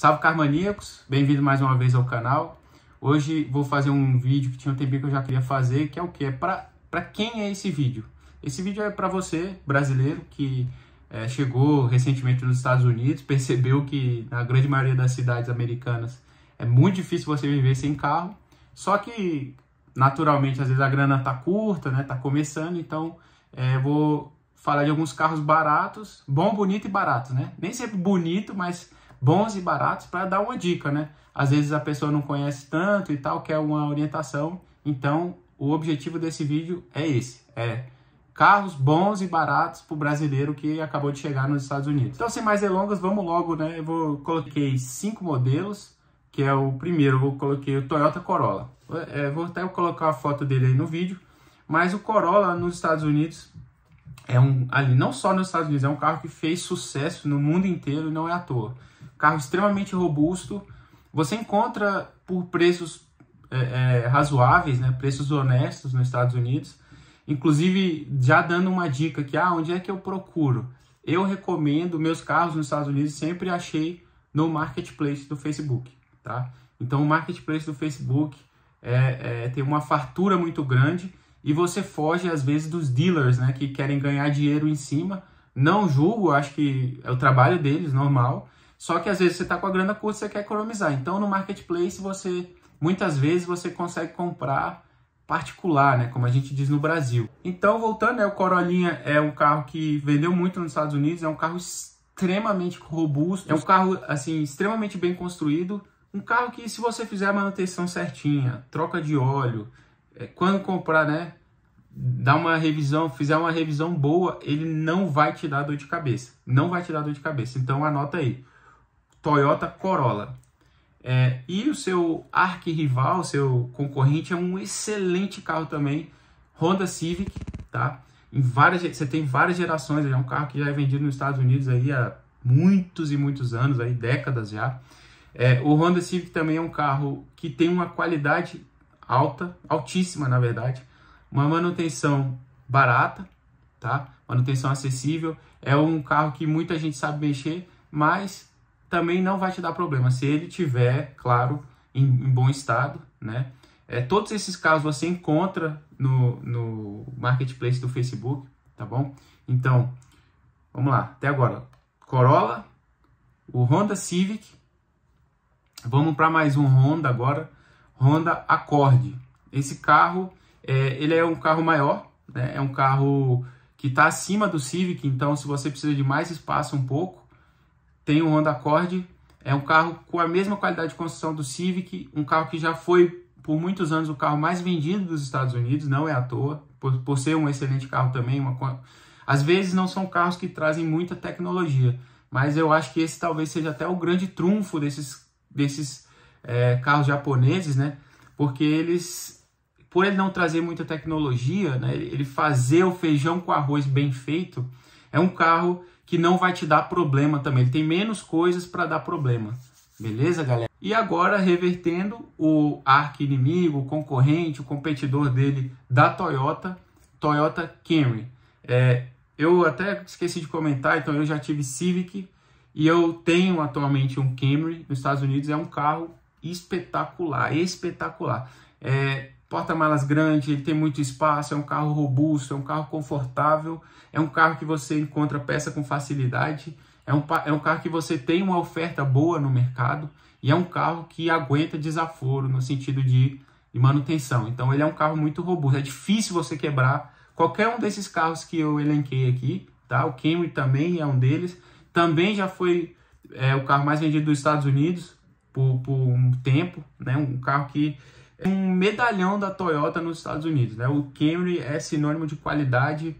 Salve Carmaníacos, bem-vindo mais uma vez ao canal. Hoje vou fazer um vídeo que tinha um tempinho que eu já queria fazer, que é o que? É para quem é esse vídeo? Esse vídeo é para você, brasileiro, que é, chegou recentemente nos Estados Unidos, percebeu que na grande maioria das cidades americanas é muito difícil você viver sem carro, só que naturalmente às vezes a grana tá curta, né? Tá começando, então é, vou falar de alguns carros baratos, bom, bonito e barato, né? Nem sempre bonito, mas bons e baratos para dar uma dica, né? Às vezes a pessoa não conhece tanto e tal, quer uma orientação. Então, o objetivo desse vídeo é esse, é carros bons e baratos para o brasileiro que acabou de chegar nos Estados Unidos. Então, sem mais delongas, vamos logo, né? Eu vou, coloquei cinco modelos, que é o primeiro, eu coloquei o Toyota Corolla. É, vou até colocar a foto dele aí no vídeo, mas o Corolla nos Estados Unidos é um, ali, não só nos Estados Unidos, é um carro que fez sucesso no mundo inteiro e não é à toa carro extremamente robusto. Você encontra por preços é, é, razoáveis, né? preços honestos nos Estados Unidos. Inclusive, já dando uma dica que ah, onde é que eu procuro? Eu recomendo meus carros nos Estados Unidos, sempre achei no marketplace do Facebook, tá? Então, o marketplace do Facebook é, é, tem uma fartura muito grande e você foge, às vezes, dos dealers, né? Que querem ganhar dinheiro em cima. Não julgo, acho que é o trabalho deles, normal. Só que às vezes você está com a grana curta, você quer economizar. Então no marketplace você muitas vezes você consegue comprar particular, né, como a gente diz no Brasil. Então voltando, né, o Corolinha é um carro que vendeu muito nos Estados Unidos, é um carro extremamente robusto, é um carro assim extremamente bem construído, um carro que se você fizer a manutenção certinha, troca de óleo, é, quando comprar, né, uma revisão, fizer uma revisão boa, ele não vai te dar dor de cabeça. Não vai te dar dor de cabeça. Então anota aí. Toyota Corolla. É, e o seu arquirrival, seu concorrente, é um excelente carro também, Honda Civic, tá? Em várias, você tem várias gerações, é um carro que já é vendido nos Estados Unidos aí há muitos e muitos anos, aí décadas já. É, o Honda Civic também é um carro que tem uma qualidade alta, altíssima na verdade, uma manutenção barata, tá? Manutenção acessível, é um carro que muita gente sabe mexer, mas também não vai te dar problema. Se ele tiver, claro, em, em bom estado, né? É, todos esses casos você encontra no, no marketplace do Facebook, tá bom? Então, vamos lá, até agora. Corolla, o Honda Civic. Vamos para mais um Honda agora. Honda Accord. Esse carro, é, ele é um carro maior, né? é um carro que está acima do Civic, então se você precisa de mais espaço um pouco, tem o Honda Accord, é um carro com a mesma qualidade de construção do Civic, um carro que já foi por muitos anos o carro mais vendido dos Estados Unidos, não é à toa, por, por ser um excelente carro também. Uma, às vezes não são carros que trazem muita tecnologia, mas eu acho que esse talvez seja até o grande trunfo desses, desses é, carros japoneses, né? Porque eles, por ele não trazer muita tecnologia, né? ele fazer o feijão com arroz bem feito, é um carro que não vai te dar problema também. Ele tem menos coisas para dar problema. Beleza, galera? E agora, revertendo o arco inimigo o concorrente, o competidor dele da Toyota, Toyota Camry. É, eu até esqueci de comentar, então eu já tive Civic e eu tenho atualmente um Camry nos Estados Unidos. É um carro espetacular, espetacular. É, porta-malas grande, ele tem muito espaço, é um carro robusto, é um carro confortável, é um carro que você encontra peça com facilidade, é um, é um carro que você tem uma oferta boa no mercado e é um carro que aguenta desaforo no sentido de, de manutenção. Então ele é um carro muito robusto, é difícil você quebrar qualquer um desses carros que eu elenquei aqui, tá? O Camry também é um deles, também já foi é, o carro mais vendido dos Estados Unidos por, por um tempo, né? Um carro que é um medalhão da Toyota nos Estados Unidos. Né? O Camry é sinônimo de qualidade,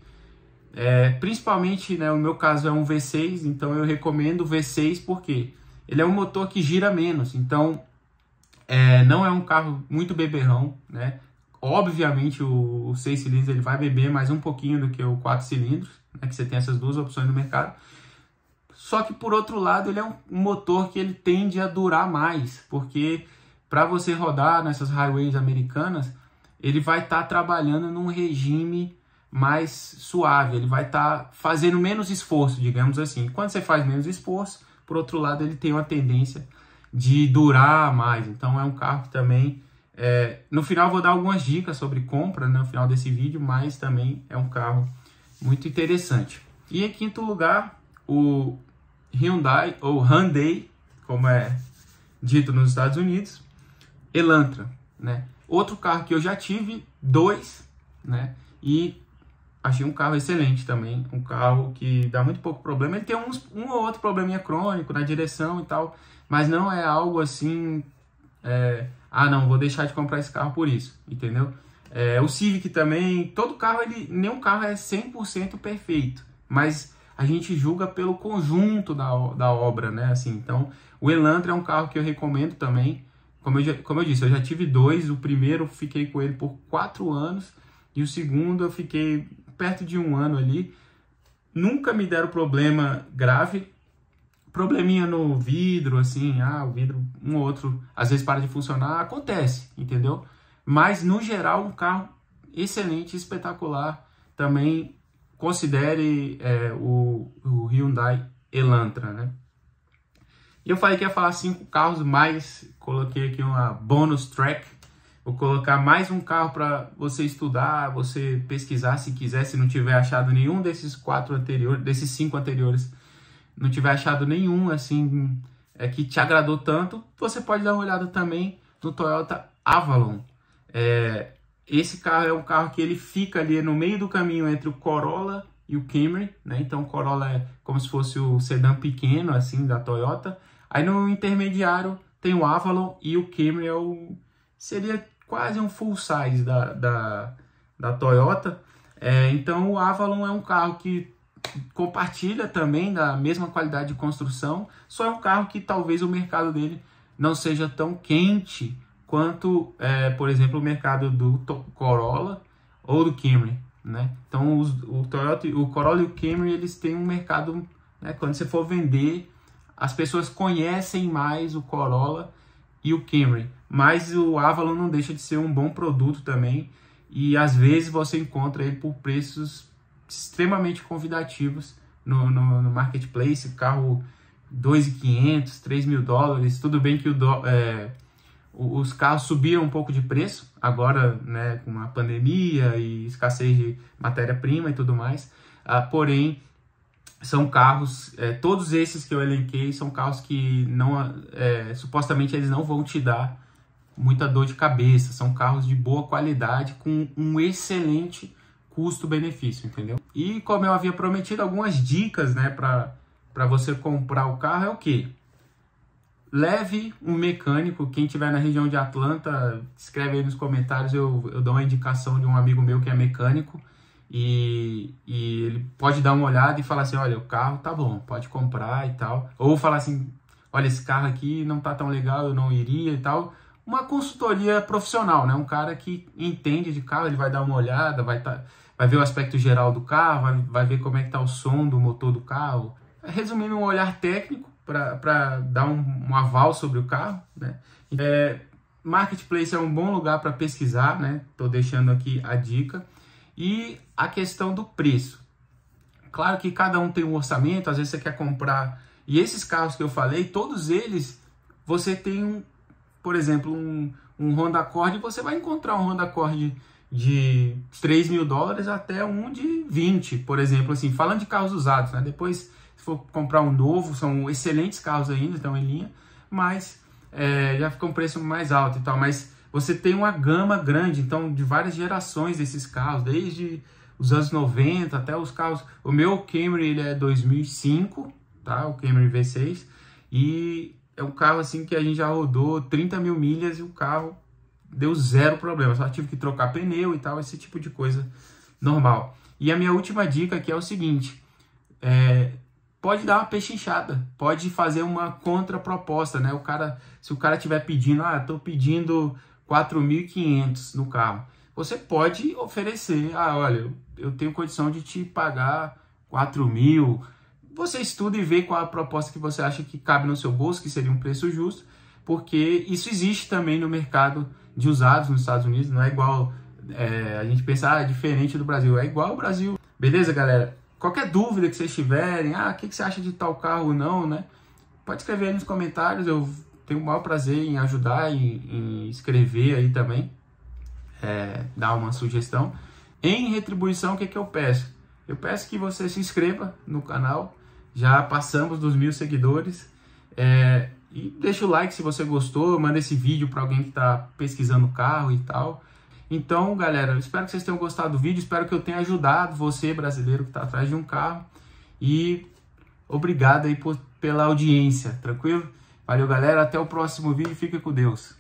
é, principalmente, né, o meu caso é um V6, então eu recomendo o V6 porque ele é um motor que gira menos, então é, não é um carro muito beberrão, né? Obviamente o, o 6 cilindros ele vai beber mais um pouquinho do que o 4 cilindros, né, que você tem essas duas opções no mercado. Só que por outro lado, ele é um motor que ele tende a durar mais, porque para você rodar nessas highways americanas, ele vai estar tá trabalhando num regime mais suave, ele vai estar tá fazendo menos esforço, digamos assim. Quando você faz menos esforço, por outro lado, ele tem uma tendência de durar mais. Então, é um carro que também. É... no final, vou dar algumas dicas sobre compra né, no final desse vídeo, mas também é um carro muito interessante. E em quinto lugar, o Hyundai ou Hyundai, como é dito nos Estados Unidos, Elantra, né? Outro carro que eu já tive, dois, né? E achei um carro excelente também, um carro que dá muito pouco problema. Ele tem uns, um ou outro probleminha crônico na direção e tal, mas não é algo assim, é, ah não, vou deixar de comprar esse carro por isso, entendeu? É, o Civic também, todo carro, ele, nenhum carro é 100% perfeito, mas a gente julga pelo conjunto da, da obra, né? Assim, então, o Elantra é um carro que eu recomendo também, como eu, já, como eu disse, eu já tive dois. O primeiro eu fiquei com ele por quatro anos e o segundo eu fiquei perto de um ano ali. Nunca me deram problema grave, probleminha no vidro, assim, ah, o vidro, um ou outro, às vezes para de funcionar, acontece, entendeu? Mas, no geral, um carro excelente, espetacular. Também considere é, o, o Hyundai Elantra, né? E eu falei que ia falar cinco carros, mas coloquei aqui uma bonus track. Vou colocar mais um carro para você estudar, você pesquisar se quiser, se não tiver achado nenhum desses quatro anteriores, desses cinco anteriores, não tiver achado nenhum assim é, que te agradou tanto, você pode dar uma olhada também no Toyota Avalon. É, esse carro é um carro que ele fica ali no meio do caminho entre o Corolla e o Camry, né? Então o Corolla é como se fosse o sedã pequeno assim da Toyota Aí no intermediário tem o Avalon e o Camry é o... seria quase um full size da, da, da Toyota. É, então o Avalon é um carro que compartilha também da mesma qualidade de construção, só é um carro que talvez o mercado dele não seja tão quente quanto, é, por exemplo, o mercado do Corolla ou do Camry, né? Então os, o Toyota, o Corolla e o Camry eles têm um mercado, né, Quando você for vender as pessoas conhecem mais o Corolla e o Camry, mas o Avalon não deixa de ser um bom produto também e às vezes você encontra ele por preços extremamente convidativos no, no, no marketplace, carro 2.500, 3 mil dólares, tudo bem que o do, é, os carros subiram um pouco de preço agora, né, com a pandemia e escassez de matéria-prima e tudo mais, ah, porém são carros, é, todos esses que eu elenquei são carros que não, é, supostamente eles não vão te dar muita dor de cabeça, são carros de boa qualidade com um excelente custo-benefício, entendeu? E como eu havia prometido, algumas dicas, né, para você comprar o carro é o que? Leve um mecânico, quem tiver na região de Atlanta, escreve aí nos comentários, eu, eu dou uma indicação de um amigo meu que é mecânico, e, e ele pode dar uma olhada e falar assim: olha, o carro tá bom, pode comprar e tal. Ou falar assim: olha, esse carro aqui não tá tão legal, eu não iria e tal. Uma consultoria profissional, né? Um cara que entende de carro, ele vai dar uma olhada, vai, tá, vai ver o aspecto geral do carro, vai, vai ver como é que tá o som do motor do carro. Resumindo, um olhar técnico para dar um, um, aval sobre o carro, né? É, marketplace é um bom lugar para pesquisar, né? Tô deixando aqui a dica. E a questão do preço. Claro que cada um tem um orçamento, às vezes você quer comprar. E esses carros que eu falei, todos eles, você tem um, por exemplo, um, um Honda Accord, você vai encontrar um Honda Accord de 3 mil dólares até um de 20, por exemplo, assim, falando de carros usados, né? Depois, se for comprar um novo, são excelentes carros ainda, estão em linha, mas é, já fica um preço mais alto e tal, mas você tem uma gama grande, então, de várias gerações desses carros, desde os anos 90 até os carros. O meu Camry ele é 2005, tá? O Camry V6 e é um carro assim que a gente já rodou 30 mil milhas e o carro deu zero problema. Só tive que trocar pneu e tal, esse tipo de coisa normal. E a minha última dica aqui é o seguinte: é, pode dar uma pechinchada, pode fazer uma contraproposta, né? O cara, se o cara tiver pedindo, ah, tô pedindo 4.500 no carro. Você pode oferecer, ah, olha, eu tenho condição de te pagar 4 mil. Você estuda e vê qual a proposta que você acha que cabe no seu bolso, que seria um preço justo, porque isso existe também no mercado de usados nos Estados Unidos, não é igual é, a gente pensar ah, é diferente do Brasil, é igual ao Brasil. Beleza, galera? Qualquer dúvida que vocês tiverem, ah, o que, que você acha de tal carro ou não, né? Pode escrever aí nos comentários, eu tenho o maior prazer em ajudar, em, em escrever aí também, é, dar uma sugestão. Em retribuição, o que, é que eu peço? Eu peço que você se inscreva no canal, já passamos dos mil seguidores. É, e deixa o like se você gostou, manda esse vídeo para alguém que está pesquisando carro e tal. Então, galera, espero que vocês tenham gostado do vídeo, espero que eu tenha ajudado você, brasileiro, que está atrás de um carro. E obrigado aí por, pela audiência, tranquilo? Valeu, galera. Até o próximo vídeo. Fica com Deus.